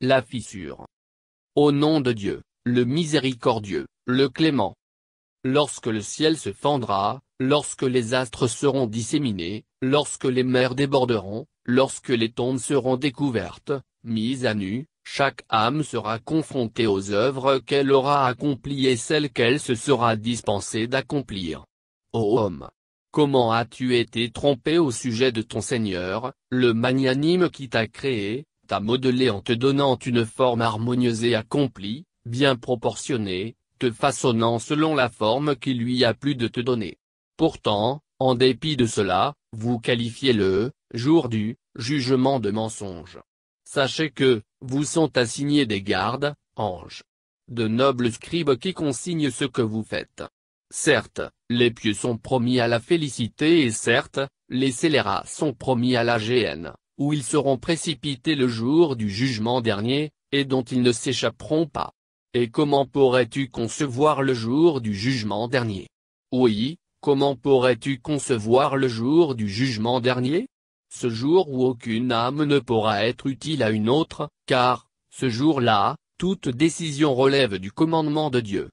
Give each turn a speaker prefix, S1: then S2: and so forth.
S1: la fissure. Au nom de Dieu, le miséricordieux, le clément. Lorsque le ciel se fendra, lorsque les astres seront disséminés, lorsque les mers déborderont, lorsque les tombes seront découvertes, mises à nu, chaque âme sera confrontée aux œuvres qu'elle aura accomplies et celles qu'elle se sera dispensée d'accomplir. Ô homme Comment as-tu été trompé au sujet de ton Seigneur, le magnanime qui t'a créé, à modeler en te donnant une forme harmonieuse et accomplie, bien proportionnée, te façonnant selon la forme qui lui a plu de te donner. Pourtant, en dépit de cela, vous qualifiez le jour du jugement de mensonge. Sachez que, vous sont assignés des gardes, anges. De nobles scribes qui consignent ce que vous faites. Certes, les pieux sont promis à la félicité et certes, les scélérats sont promis à la géhenne où ils seront précipités le jour du jugement dernier, et dont ils ne s'échapperont pas. Et comment pourrais-tu concevoir le jour du jugement dernier Oui, comment pourrais-tu concevoir le jour du jugement dernier Ce jour où aucune âme ne pourra être utile à une autre, car, ce jour-là, toute décision relève du commandement de Dieu.